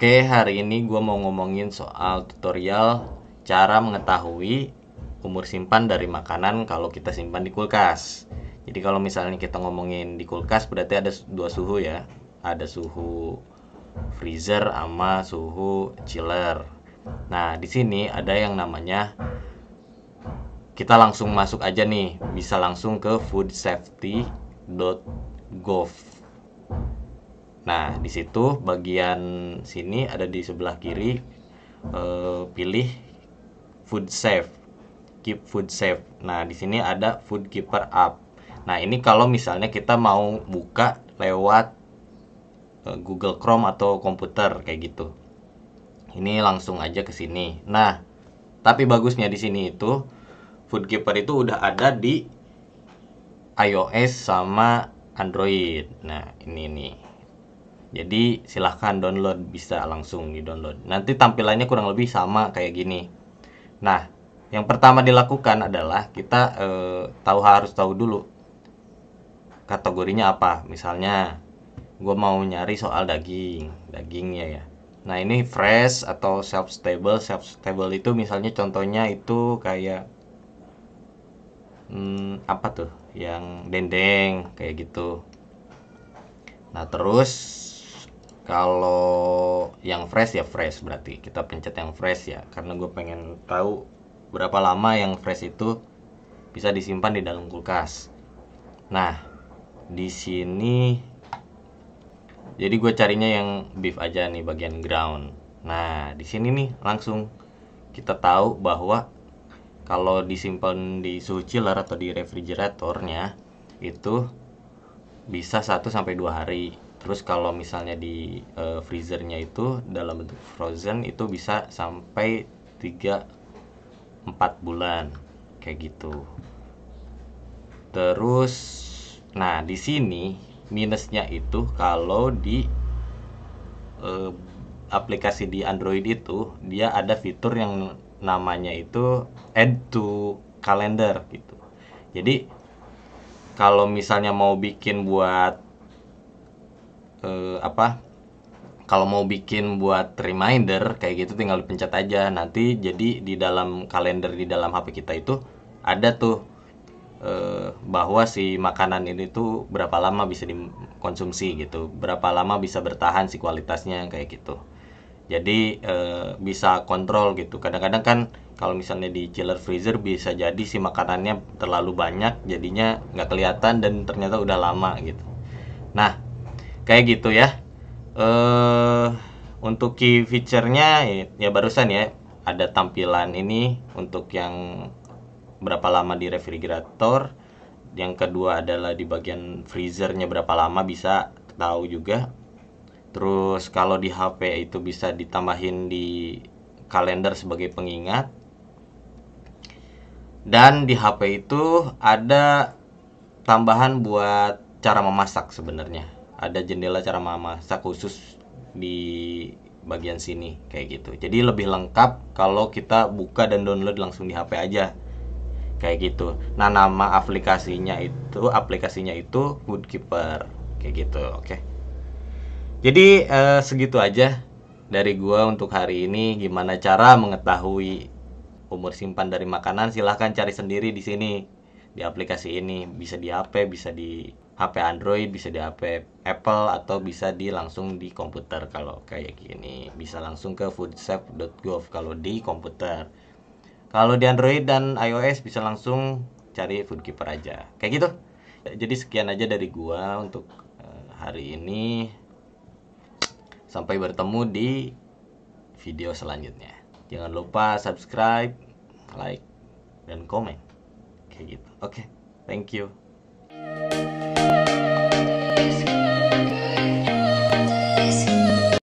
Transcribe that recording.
Oke, hari ini gue mau ngomongin soal tutorial cara mengetahui umur simpan dari makanan kalau kita simpan di kulkas. Jadi kalau misalnya kita ngomongin di kulkas berarti ada dua suhu ya. Ada suhu freezer sama suhu chiller. Nah, di sini ada yang namanya kita langsung masuk aja nih, bisa langsung ke foodsafety.gov Nah, di situ bagian sini ada di sebelah kiri eh, pilih food safe. Keep food safe. Nah, di sini ada food keeper app Nah, ini kalau misalnya kita mau buka lewat eh, Google Chrome atau komputer kayak gitu. Ini langsung aja ke sini. Nah, tapi bagusnya di sini itu food keeper itu udah ada di iOS sama Android. Nah, ini nih. Jadi silahkan download bisa langsung di download. Nanti tampilannya kurang lebih sama kayak gini. Nah, yang pertama dilakukan adalah kita eh, tahu harus tahu dulu kategorinya apa. Misalnya, gue mau nyari soal daging, dagingnya ya. Nah ini fresh atau self stable. Self stable itu misalnya contohnya itu kayak hmm, apa tuh? Yang dendeng kayak gitu. Nah terus kalau yang fresh ya fresh berarti kita pencet yang fresh ya karena gue pengen tahu berapa lama yang fresh itu bisa disimpan di dalam kulkas nah di sini jadi gue carinya yang beef aja nih bagian ground nah di sini nih langsung kita tahu bahwa kalau disimpan di suhu chiller atau di refrigeratornya itu bisa 1 sampai 2 hari Terus kalau misalnya di uh, freezernya itu dalam bentuk frozen itu bisa sampai 3 4 bulan kayak gitu. Terus nah di sini minusnya itu kalau di uh, aplikasi di Android itu dia ada fitur yang namanya itu add to calendar gitu. Jadi kalau misalnya mau bikin buat uh, apa kalau mau bikin buat reminder kayak gitu tinggal dipencet aja nanti jadi di dalam kalender di dalam HP kita itu ada tuh eh, bahwa si makanan ini tuh berapa lama bisa dikonsumsi gitu berapa lama bisa bertahan si kualitasnya kayak gitu jadi eh, bisa kontrol gitu kadang-kadang kan kalau misalnya di chiller freezer bisa jadi si makanannya terlalu banyak jadinya nggak kelihatan dan ternyata udah lama gitu nah kayak gitu ya uh, untuk key feature-nya ya, ya barusan ya ada tampilan ini untuk yang berapa lama di refrigerator yang kedua adalah di bagian freezernya berapa lama bisa tahu juga terus kalau di HP itu bisa ditambahin di kalender sebagai pengingat dan di HP itu ada tambahan buat cara memasak sebenarnya ada jendela cara memasak khusus di bagian sini kayak gitu. Jadi lebih lengkap kalau kita buka dan download langsung di HP aja. Kayak gitu. Nah, nama aplikasinya itu aplikasinya itu Keeper Kayak gitu. Oke. Okay. Jadi eh, segitu aja dari gua untuk hari ini gimana cara mengetahui umur simpan dari makanan silahkan cari sendiri di sini di aplikasi ini bisa di HP bisa di HP Android bisa di HP Apple atau bisa di langsung di komputer kalau kayak gini bisa langsung ke foodsafe.gov kalau di komputer kalau di Android dan iOS bisa langsung cari Foodkeeper aja kayak gitu jadi sekian aja dari gua untuk eh, hari ini sampai bertemu di video selanjutnya jangan lupa subscribe like dan komen kayak gitu oke okay, thank you